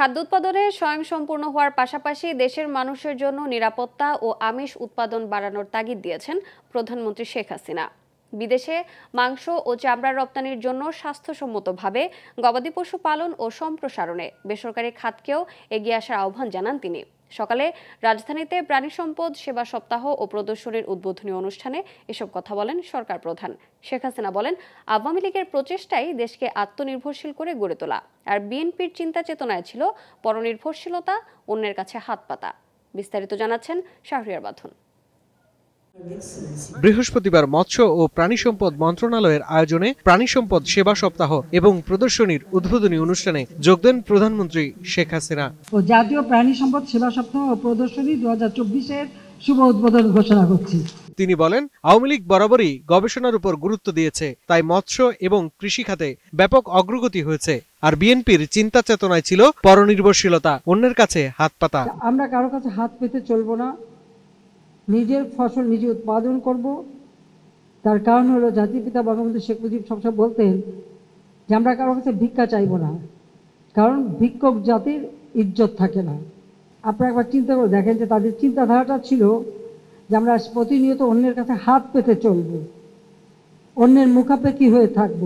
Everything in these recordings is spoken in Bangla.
খাদ্য উৎপাদনে স্বয়ংসম্পূর্ণ হওয়ার পাশাপাশি দেশের মানুষের জন্য নিরাপত্তা ও আমিষ উৎপাদন বাড়ানোর তাগিদ দিয়েছেন প্রধানমন্ত্রী শেখ হাসিনা বিদেশে মাংস ও চামড়া রপ্তানির জন্য স্বাস্থ্যসম্মতভাবে গবাদি পশু পালন ও সম্প্রসারণে বেসরকারি খাতকেও এগিয়ে আসার আহ্বান জানান তিনি সকালে রাজধানীতে প্রাণী সম্পদ সেবা সপ্তাহ ও প্রদর্শনীর উদ্বোধনী অনুষ্ঠানে এসব কথা বলেন সরকার প্রধান শেখ হাসিনা বলেন আওয়ামী লীগের প্রচেষ্টাই দেশকে আত্মনির্ভরশীল করে গড়ে তোলা আর বিএনপির চিন্তা চেতনায় ছিল পরনির্ভরশীলতা অন্যের কাছে হাত পাতা বিস্তারিত জানাচ্ছেন শাহরিয়ার বাথুন বৃহস্পতিবার মৎস্য ও প্রাণী সম্পদ মন্ত্রণালয়ের আয়োজনে প্রাণী সম্পদ সেবা সপ্তাহ এবং প্রদর্শনীর উদ্বোধনী অনুষ্ঠানে যোগ দেন প্রধানমন্ত্রী শেখ হাসিনা ও জাতীয় প্রাণী সম্পদ সেবা সপ্তাহ ও প্রদর্শনী দু হাজার চব্বিশের শুভ উদ্বোধন ঘোষণা করছি তিনি বলেন আওয়ামী লীগ বরাবরই গবেষণার উপর গুরুত্ব দিয়েছে তাই মৎস্য এবং কৃষি খাতে ব্যাপক অগ্রগতি হয়েছে আর বিএনপির চিন্তা চেতনায় ছিল পরনির্ভরশীলতা অন্যের কাছে হাত পাতা আমরা কারো কাছে হাত পেতে চলবো না নিজের ফসল নিজে উৎপাদন করব তার কারণ হলো জাতির পিতা বঙ্গবন্ধু শেখ মুজিব সবসময় বলতেন যে আমরা কারোর কাছে ভিক্ষা চাইব না কারণ ভিক্ষক জাতির ইজ্জত থাকে না আপনারা একবার চিন্তা করে দেখেন যে তাদের চিন্তাধারাটা ছিল যে আমরা প্রতিনিয়ত অন্যের কাছে হাত পেতে চলব অন্যের মুখাপেক্ষি হয়ে থাকব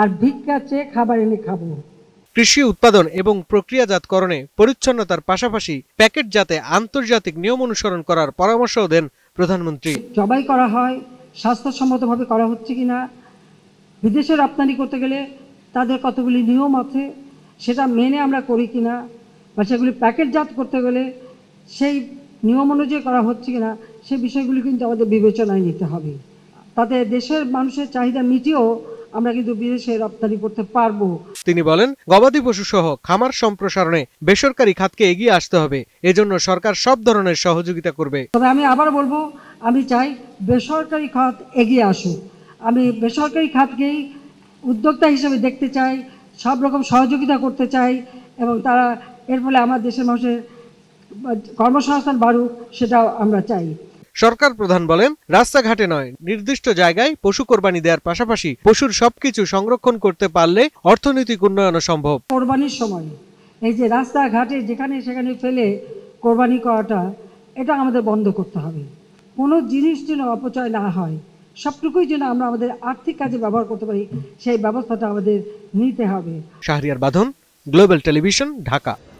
আর ভিক্ষা চেয়ে খাবার এনে খাবো কৃষি উৎপাদন এবং প্রক্রিয়াজাতকরণে পরিচ্ছন্নতার পাশাপাশি প্যাকেট যাতে আন্তর্জাতিক নিয়ম অনুসরণ করার পরামর্শ দেন প্রধানমন্ত্রী জবাই করা হয় স্বাস্থ্যসম্মতভাবে করা হচ্ছে কি না বিদেশে রপ্তানি করতে গেলে তাদের কতগুলি নিয়ম আছে সেটা মেনে আমরা করি কিনা বা সেগুলি প্যাকেটজাত করতে গেলে সেই নিয়ম অনুযায়ী করা হচ্ছে কি না সে বিষয়গুলি কিন্তু আমাদের বিবেচনায় নিতে হবে তাতে দেশের মানুষের চাহিদা মিটিয়েও আমরা কিন্তু বিদেশে রপ্তানি করতে পারবো তিনি বলেন গবাদি পশুসহ খামার সম্প্রসারণে বেসরকারি খাতকে এগিয়ে আসতে হবে এজন্য সরকার সব ধরনের সহযোগিতা করবে তবে আমি আবার বলবো আমি চাই বেসরকারি খাত এগিয়ে আসুক আমি বেসরকারি খাতকেই উদ্যোক্তা হিসেবে দেখতে চাই সব রকম সহযোগিতা করতে চাই এবং তারা এর ফলে আমার দেশের মানুষের কর্মসংস্থান বাড়ুক সেটাও আমরা চাই সরকার প্রধান বলেন রাস্তাঘাটে নয় নির্দিষ্ট জায়গায় পশু কোরবানি দেওয়ার পাশাপাশি পশুর সবকিছু সংরক্ষণ করতে পারলে অর্থনৈতিক উন্নয়ন সম্ভব কোরবানির সময় এই যে রাস্তাঘাটে যেখানে সেখানে ফেলে কোরবানি করাটা এটা আমাদের বন্ধ করতে হবে কোনো জিনিস যেন অপচয় না হয় সবটুকুই যেন আমরা আমাদের আর্থিক কাজে ব্যবহার করতে পারি সেই ব্যবস্থাটা আমাদের নিতে হবে শাহরিয়ার বাঁধন গ্লোবাল টেলিভিশন ঢাকা